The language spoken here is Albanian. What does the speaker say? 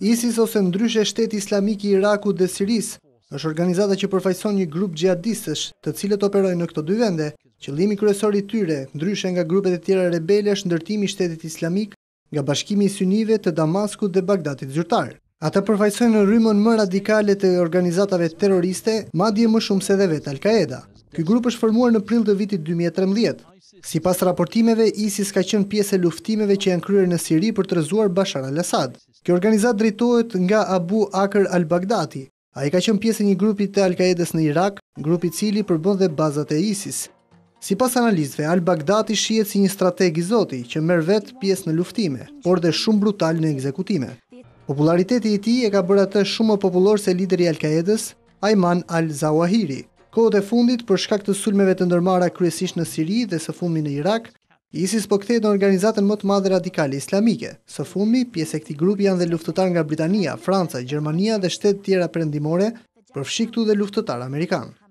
ISIS ose ndryshe shteti islamik i Iraku dhe Siris, është organizata që përfajson një grup gjadistës të cilët operojnë në këto dy vende, që limi kërësori tyre, ndryshe nga grupet e tjera rebele është ndërtimi shtetit islamik nga bashkimi i synive të Damasku dhe Bagdatit zyrtar. Ata përfajsojnë në rrymën më radikale të organizatave terroriste, ma dje më shumë se dhe vetë Al-Qaeda. Ky grupë është formuar në prill të vitit 2013. Si pas raportimeve, ISIS ka qenë pjesë e luftimeve që janë kryrë në Siri për të rëzuar Bashar al-Assad. Kjo organizat drejtojt nga Abu Akr al-Baghdati. A i ka qenë pjesë një grupit të Al-Qaedes në Irak, grupit cili përbën dhe bazat e ISIS. Si pas analizve, Al-Baghdati shiet si një strategi zoti që mërë vetë pjesë në luftime, por dhe shumë brutal në ekzekutime. Populariteti i ti e ka bërë atë shumë popullor se lideri Al-Qaedes, Ayman Al-Zawahiri. Kohët e fundit për shkak të sulmeve të ndërmarra kryesisht në Siri dhe së fundmi në Irak, ISIS po kthehet në organizatën më të madhe radikale islamike. Së fundmi, pjesë e këtij grupi janë dhe luftëtar nga Britania, Franca, Gjermania dhe shtete tjera perëndimore, përfshi këtu dhe luftëtar amerikanë.